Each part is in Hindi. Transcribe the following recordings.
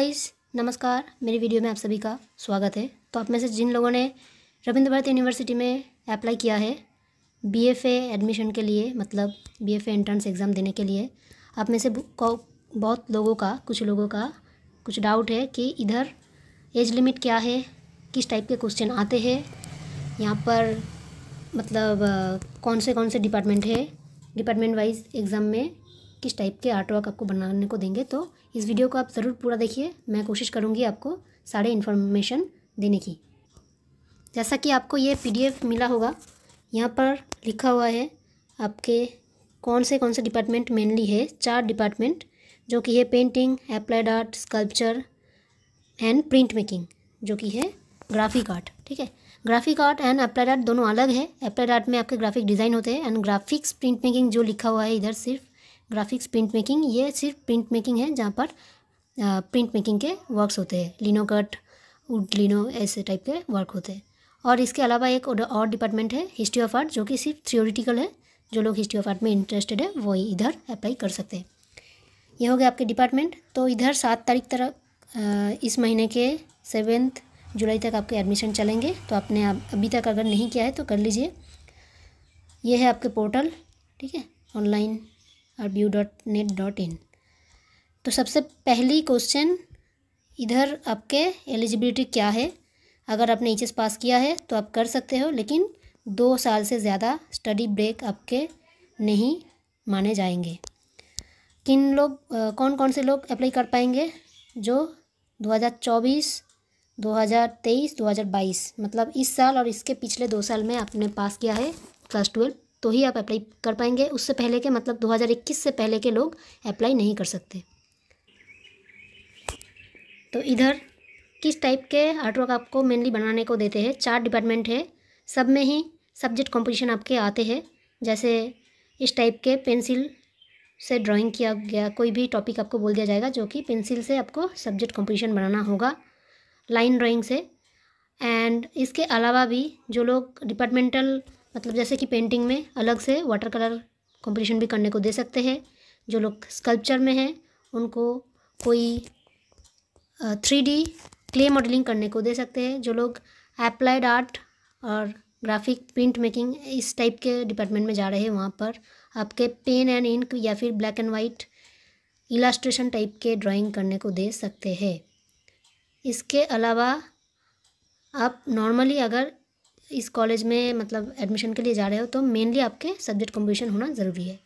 गाइस नमस्कार मेरी वीडियो में आप सभी का स्वागत है तो आप में से जिन लोगों ने रविंद्र भारती यूनिवर्सिटी में अप्लाई किया है बीएफए एडमिशन के लिए मतलब बीएफए एंट्रेंस एग्ज़ाम देने के लिए आप में से बहुत लोगों का कुछ लोगों का कुछ डाउट है कि इधर एज लिमिट क्या है किस टाइप के क्वेश्चन आते हैं यहाँ पर मतलब कौन से कौन से डिपार्टमेंट है डिपार्टमेंट वाइज एग्ज़ाम में किस टाइप के आर्ट वर्क आपको बनाने को देंगे तो इस वीडियो को आप ज़रूर पूरा देखिए मैं कोशिश करूँगी आपको सारे इन्फॉर्मेशन देने की जैसा कि आपको ये पी मिला होगा यहाँ पर लिखा हुआ है आपके कौन से कौन से डिपार्टमेंट मेनली है चार डिपार्टमेंट जो कि है painting applied art sculpture and print making जो कि है ग्राफिक आर्ट ठीक है graphic art and applied art दोनों अलग है अप्लाइड आर्ट में आपके ग्राफिक डिज़ाइन होते हैं एंड ग्राफिक्स प्रिंट मेकिंग जो लिखा हुआ है इधर सिर्फ ग्राफिक्स प्रिंट मेकिंग ये सिर्फ प्रिंट मेकिंग है जहाँ पर प्रिंट मेकिंग के वर्क्स होते हैं लिनो कट वुड लिनो ऐसे टाइप के वर्क होते हैं और इसके अलावा एक और डिपार्टमेंट है हिस्ट्री ऑफ आर्ट जो कि सिर्फ थियोरिटिकल है जो लोग हिस्ट्री ऑफ आर्ट में इंटरेस्टेड है वो इधर अप्लाई कर सकते हैं ये हो गया आपके डिपार्टमेंट तो इधर सात तारीख तक इस महीने के सेवेंथ जुलाई तक आपके एडमिशन चलेंगे तो आपने अभी तक अगर नहीं किया है तो कर लीजिए ये है आपके पोर्टल ठीक है ऑनलाइन और view dot net dot in तो सबसे पहली क्वेश्चन इधर आपके एलिजिबिलिटी क्या है अगर आपने एच पास किया है तो आप कर सकते हो लेकिन दो साल से ज़्यादा स्टडी ब्रेक आपके नहीं माने जाएंगे किन लोग कौन कौन से लोग अप्लाई कर पाएंगे जो 2024 2023 2022 मतलब इस साल और इसके पिछले दो साल में आपने पास किया है क्लास ट्वेल्व तो ही आप अप्लाई कर पाएंगे उससे पहले के मतलब 2021 से पहले के लोग अप्लाई नहीं कर सकते तो इधर किस टाइप के आर्टवर्क आपको मेनली बनाने को देते हैं चार डिपार्टमेंट है सब में ही सब्जेक्ट कॉम्पिटिशन आपके आते हैं जैसे इस टाइप के पेंसिल से ड्राइंग किया गया कोई भी टॉपिक आपको बोल दिया जाएगा जो कि पेंसिल से आपको सब्जेक्ट कंपटीशन बनाना होगा लाइन ड्राइंग से एंड इसके अलावा भी जो लोग डिपार्टमेंटल मतलब जैसे कि पेंटिंग में अलग से वाटर कलर कॉम्पिटिशन भी करने को दे सकते हैं जो लोग स्कल्पचर में हैं उनको कोई थ्री डी क्ले मॉडलिंग करने को दे सकते हैं जो लोग अप्लाइड आर्ट और ग्राफिक प्रिंट मेकिंग इस टाइप के डिपार्टमेंट में जा रहे हैं वहाँ पर आपके पेन एंड इंक या फिर black and white illustration type के ड्राइंग करने को दे सकते हैं इसके अलावा आप नॉर्मली अगर इस कॉलेज में मतलब एडमिशन के लिए जा रहे हो तो मेनली आपके सब्जेक्ट कॉम्पिटिशन होना ज़रूरी है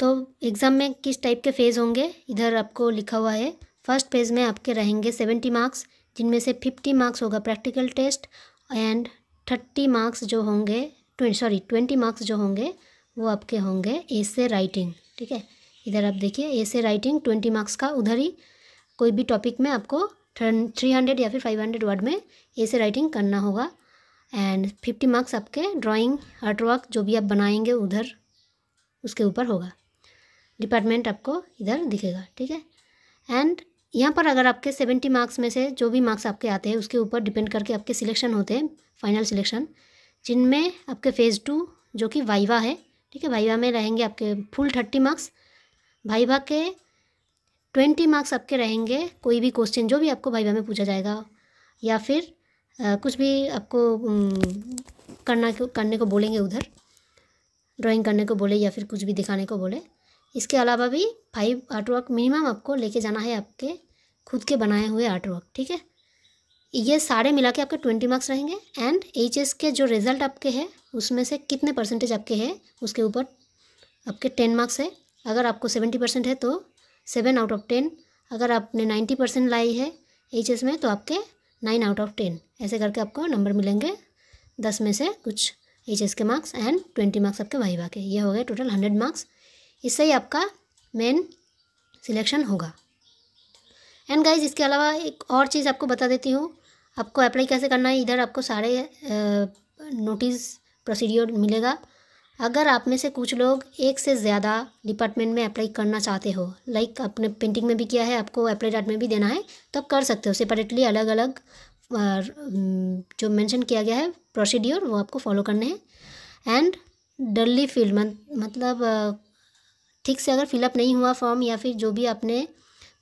तो एग्ज़ाम में किस टाइप के फेज़ होंगे इधर आपको लिखा हुआ है फर्स्ट फेज़ में आपके रहेंगे सेवेंटी मार्क्स जिनमें से फिफ्टी मार्क्स होगा practical test and thirty marks जो होंगे सॉरी ट्वेंटी मार्क्स जो होंगे वो आपके होंगे ए से राइटिंग ठीक है इधर आप देखिए ए से राइटिंग ट्वेंटी मार्क्स का उधर ही कोई भी टॉपिक में आपको थ्री हंड्रेड या फिर फाइव हंड्रेड वर्ड में ऐसे राइटिंग करना होगा एंड फिफ्टी मार्क्स आपके ड्राइंग आर्टवर्क जो भी आप बनाएंगे उधर उसके ऊपर होगा डिपार्टमेंट आपको इधर दिखेगा ठीक है एंड यहाँ पर अगर आपके सेवेंटी मार्क्स में से जो भी मार्क्स आपके आते हैं उसके ऊपर डिपेंड करके आपके सिलेक्शन होते हैं फाइनल सिलेक्शन जिनमें आपके फेज़ टू जो कि वाइवा है ठीक है वाइवा में रहेंगे आपके फुल थर्टी मार्क्स वाइवा के ट्वेंटी मार्क्स आपके रहेंगे कोई भी क्वेश्चन जो भी आपको वाइवा में पूछा जाएगा या फिर आ, कुछ भी आपको करना करने को बोलेंगे उधर ड्राइंग करने को बोले या फिर कुछ भी दिखाने को बोले इसके अलावा भी फाइव आर्ट वर्क मिनिमम आपको लेके जाना है आपके खुद के बनाए हुए आर्ट वर्क ठीक है ये सारे मिला के आपके ट्वेंटी मार्क्स रहेंगे एंड एच एस के जो रिज़ल्ट आपके हैं उसमें से कितने परसेंटेज आपके हैं उसके ऊपर आपके टेन मार्क्स है अगर आपको सेवेंटी परसेंट है तो सेवन आउट ऑफ टेन अगर आपने नाइन्टी परसेंट लाई है एच में तो आपके नाइन आउट ऑफ टेन ऐसे करके आपको नंबर मिलेंगे दस में से कुछ एच के मार्क्स एंड ट्वेंटी मार्क्स आपके वाइवा के ये हो गए टोटल हंड्रेड मार्क्स इससे ही आपका मेन सिलेक्शन होगा एंड गाइज इसके अलावा एक और चीज़ आपको बता देती हूँ आपको अप्लाई कैसे करना है इधर आपको सारे नोटिस प्रोसीड्योर मिलेगा अगर आप में से कुछ लोग एक से ज़्यादा डिपार्टमेंट में अप्लाई करना चाहते हो लाइक आपने पेंटिंग में भी किया है आपको अप्लाई आर्ट में भी देना है तो आप कर सकते हो सेपरेटली अलग अलग जो मेंशन किया गया है प्रोसीड्योर वो आपको फॉलो करने हैं एंड डल्ली फील्ड मतलब ठीक से अगर फिलअप नहीं हुआ फॉर्म या फिर जो भी आपने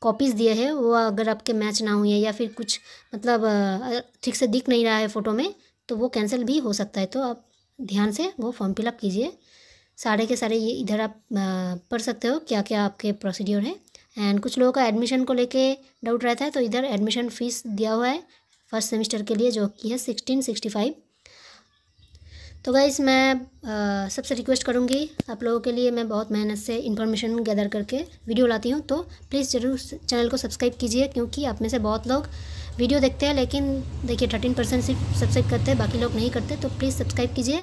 कॉपीज़ दिए हैं वो अगर आपके मैच ना हुए या फिर कुछ मतलब ठीक से दिख नहीं रहा है फ़ोटो में तो वो कैंसिल भी हो सकता है तो आप ध्यान से वो फॉर्म फिलअप कीजिए सारे के सारे ये इधर आप पढ़ सकते हो क्या क्या आपके प्रोसीड्योर हैं एंड कुछ लोगों का एडमिशन को लेके डाउट रहता है तो इधर एडमिशन फ़ीस दिया हुआ है फर्स्ट सेमेस्टर के लिए जो कि है सिक्सटीन सिक्सटी फाइव तो गाइज़ मैं सबसे रिक्वेस्ट करूँगी आप लोगों के लिए मैं बहुत मेहनत से इन्फॉर्मेशन गैदर करके वीडियो लाती हूँ तो प्लीज़ ज़रूर चैनल को सब्सक्राइब कीजिए क्योंकि आप में से बहुत लोग वीडियो देखते हैं लेकिन देखिए थर्टीन परसेंट सिर्फ सब्सक्राइब करते हैं बाकी लोग नहीं करते तो प्लीज़ सब्सक्राइब कीजिए